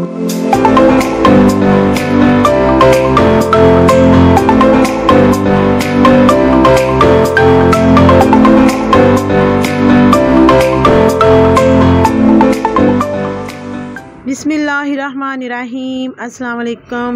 Thank you. बिसमीम् अल्लाम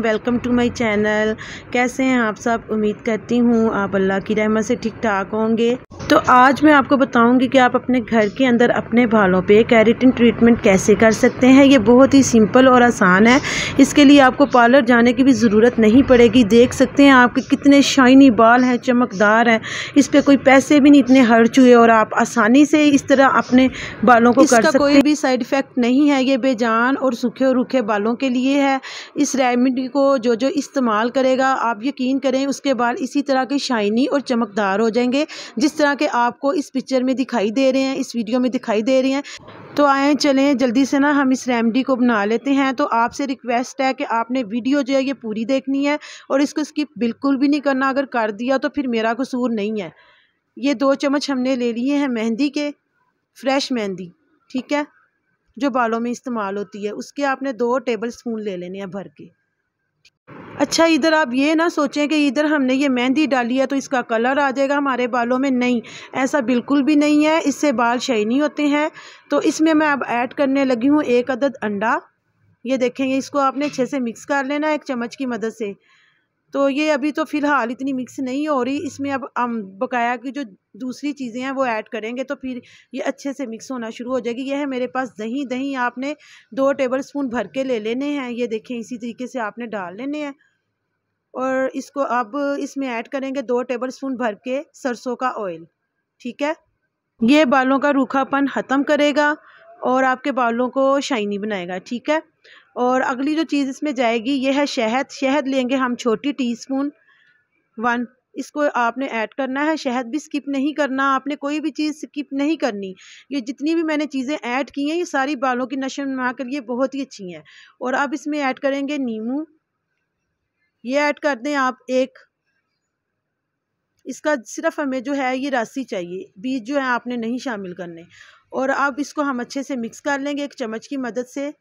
welcome to my channel कैसे हैं आप सब उम्मीद करती हूँ आप अल्लाह की रहमत से ठीक ठाक होंगे तो आज मैं आपको बताऊंगी कि आप अपने घर के अंदर अपने बालों पे कैरेटिन ट्रीटमेंट कैसे कर सकते हैं ये बहुत ही सिंपल और आसान है इसके लिए आपको पार्लर जाने की भी ज़रूरत नहीं पड़ेगी देख सकते हैं आपके कितने शाइनी बाल हैं चमकदार हैं इस पर कोई पैसे भी नहीं इतने हर्च हुए और आप आसानी से इस तरह अपने बालों को कर सकते कोई भी साइड इफ़ेक्ट नहीं है ये बेजान और और सूखे और रूखे बालों के लिए है इस रेमेडी को जो जो इस्तेमाल करेगा आप यकीन करें उसके बाल इसी तरह के शाइनी और चमकदार हो जाएंगे जिस तरह के आपको इस पिक्चर में दिखाई दे रहे हैं इस वीडियो में दिखाई दे रहे हैं तो आएँ चलें जल्दी से ना हम इस रेमडी को बना लेते हैं तो आपसे रिक्वेस्ट है कि आपने वीडियो जो है ये पूरी देखनी है और इसको स्किप बिल्कुल भी नहीं करना अगर कर दिया तो फिर मेरा कसूर नहीं है ये दो चम्मच हमने ले लिए हैं मेहंदी के फ्रेश मेहंदी ठीक है जो बालों में इस्तेमाल होती है उसके आपने दो टेबल स्पून ले लेने हैं भर के अच्छा इधर आप ये ना सोचें कि इधर हमने ये मेहंदी डाली है तो इसका कलर आ जाएगा हमारे बालों में नहीं ऐसा बिल्कुल भी नहीं है इससे बाल शाइनी होते हैं तो इसमें मैं अब ऐड करने लगी हूँ एक अदद अंडा ये देखेंगे इसको आपने अच्छे से मिक्स कर लेना एक चम्मच की मदद से तो ये अभी तो फ़िलहाल इतनी मिक्स नहीं हो रही इसमें अब हम बकाया की जो दूसरी चीज़ें हैं वो ऐड करेंगे तो फिर ये अच्छे से मिक्स होना शुरू हो जाएगी यह है मेरे पास दही दही आपने दो टेबल स्पून भर के ले लेने हैं ये देखें इसी तरीके से आपने डाल लेने हैं और इसको अब इसमें ऐड करेंगे दो टेबल स्पून भर के सरसों का ऑयल ठीक है ये बालों का रूखापन ख़त्म करेगा और आपके बालों को शाइनी बनाएगा ठीक है और अगली जो चीज़ इसमें जाएगी ये है शहद शहद लेंगे हम छोटी टीस्पून वन इसको आपने ऐड करना है शहद भी स्किप नहीं करना आपने कोई भी चीज़ स्किप नहीं करनी ये जितनी भी मैंने चीज़ें ऐड की हैं ये सारी बालों की नशे नमा के लिए बहुत ही अच्छी हैं और अब इसमें ऐड करेंगे नींबू ये ऐड कर दें आप एक इसका सिर्फ हमें जो है ये रासी चाहिए बीज जो है आपने नहीं शामिल करने और अब इसको हम अच्छे से मिक्स कर लेंगे एक चम्मच की मदद से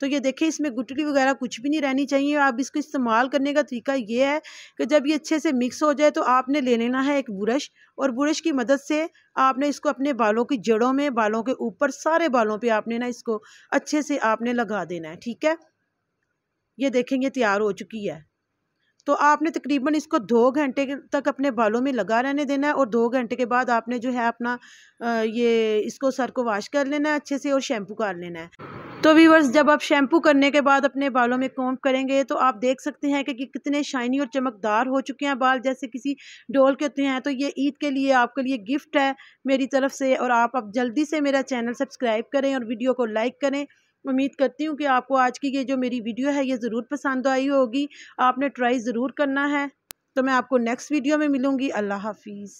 तो ये देखें इसमें गुटड़ी वगैरह कुछ भी नहीं रहनी चाहिए आप इसको इस्तेमाल करने का तरीका ये है कि जब ये अच्छे से मिक्स हो जाए तो आपने ले लेना है एक ब्रश और ब्रश की मदद से आपने इसको अपने बालों की जड़ों में बालों के ऊपर सारे बालों पर आपने ना इसको अच्छे से आपने लगा देना है ठीक है ये देखेंगे तैयार हो चुकी है तो आपने तकरीबन इसको दो घंटे तक अपने बालों में लगा रहने देना है और दो घंटे के बाद आपने जो है अपना ये इसको सर को वाश कर लेना है अच्छे से और शैम्पू कर लेना है तो व्यूवर्स जब आप शैम्पू करने के बाद अपने बालों में कॉम्प करेंगे तो आप देख सकते हैं कि, कि कितने शाइनी और चमकदार हो चुके हैं बाल जैसे किसी डोल के होते हैं तो ये ईद के लिए आपके लिए गिफ्ट है मेरी तरफ से और आप अब जल्दी से मेरा चैनल सब्सक्राइब करें और वीडियो को लाइक करें उम्मीद करती हूँ कि आपको आज की ये जो मेरी वीडियो है ये ज़रूर पसंद आई होगी आपने ट्राई ज़रूर करना है तो मैं आपको नेक्स्ट वीडियो में मिलूँगी अल्लाह हाफिज़